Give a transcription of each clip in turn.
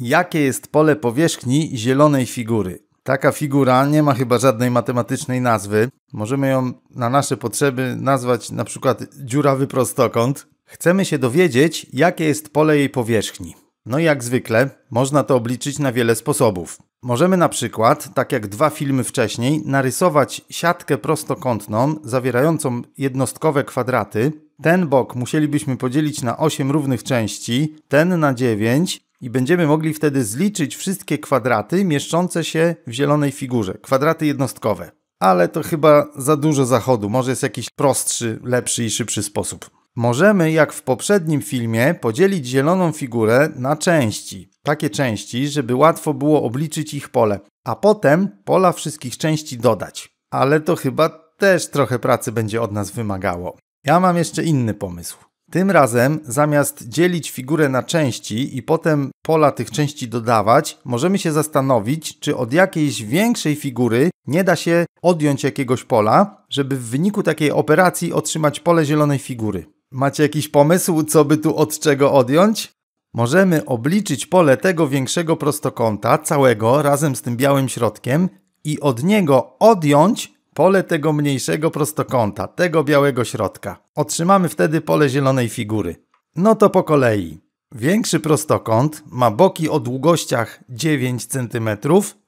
Jakie jest pole powierzchni zielonej figury? Taka figura nie ma chyba żadnej matematycznej nazwy. Możemy ją na nasze potrzeby nazwać na przykład dziurawy prostokąt. Chcemy się dowiedzieć, jakie jest pole jej powierzchni. No i jak zwykle, można to obliczyć na wiele sposobów. Możemy na przykład, tak jak dwa filmy wcześniej, narysować siatkę prostokątną zawierającą jednostkowe kwadraty. Ten bok musielibyśmy podzielić na 8 równych części, ten na 9, i będziemy mogli wtedy zliczyć wszystkie kwadraty mieszczące się w zielonej figurze, kwadraty jednostkowe. Ale to chyba za dużo zachodu, może jest jakiś prostszy, lepszy i szybszy sposób. Możemy, jak w poprzednim filmie, podzielić zieloną figurę na części. Takie części, żeby łatwo było obliczyć ich pole, a potem pola wszystkich części dodać. Ale to chyba też trochę pracy będzie od nas wymagało. Ja mam jeszcze inny pomysł. Tym razem, zamiast dzielić figurę na części i potem pola tych części dodawać, możemy się zastanowić, czy od jakiejś większej figury nie da się odjąć jakiegoś pola, żeby w wyniku takiej operacji otrzymać pole zielonej figury. Macie jakiś pomysł, co by tu od czego odjąć? Możemy obliczyć pole tego większego prostokąta całego razem z tym białym środkiem i od niego odjąć pole tego mniejszego prostokąta, tego białego środka. Otrzymamy wtedy pole zielonej figury. No to po kolei. Większy prostokąt ma boki o długościach 9 cm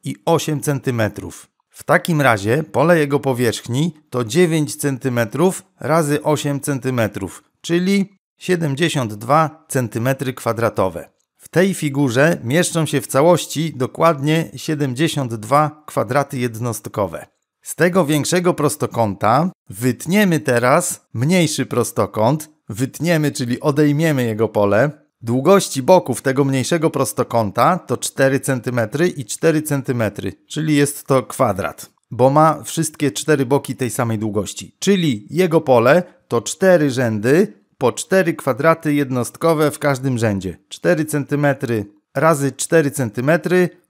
i 8 cm. W takim razie pole jego powierzchni to 9 cm razy 8 cm, czyli 72 cm2. W tej figurze mieszczą się w całości dokładnie 72 kwadraty jednostkowe. Z tego większego prostokąta wytniemy teraz mniejszy prostokąt, wytniemy, czyli odejmiemy jego pole. Długości boków tego mniejszego prostokąta to 4 cm i 4 cm, czyli jest to kwadrat, bo ma wszystkie cztery boki tej samej długości. Czyli jego pole to 4 rzędy po 4 kwadraty jednostkowe w każdym rzędzie. 4 cm razy 4 cm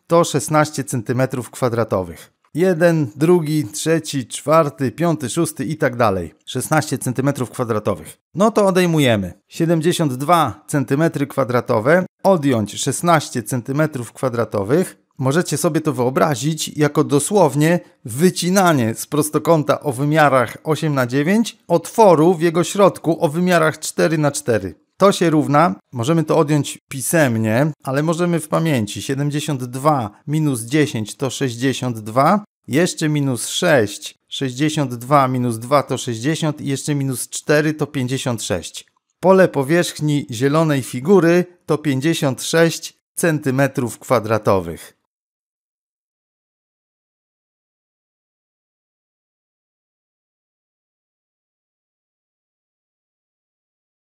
to 16 cm kwadratowych. Jeden, drugi, trzeci, czwarty, piąty, szósty i tak dalej. 16 cm kwadratowych. No to odejmujemy. 72 cm kwadratowe, odjąć 16 cm kwadratowych. Możecie sobie to wyobrazić jako dosłownie wycinanie z prostokąta o wymiarach 8 na 9 otworu w jego środku o wymiarach 4 na 4 to się równa, możemy to odjąć pisemnie, ale możemy w pamięci. 72 minus 10 to 62, jeszcze minus 6, 62 minus 2 to 60 i jeszcze minus 4 to 56. Pole powierzchni zielonej figury to 56 cm kwadratowych.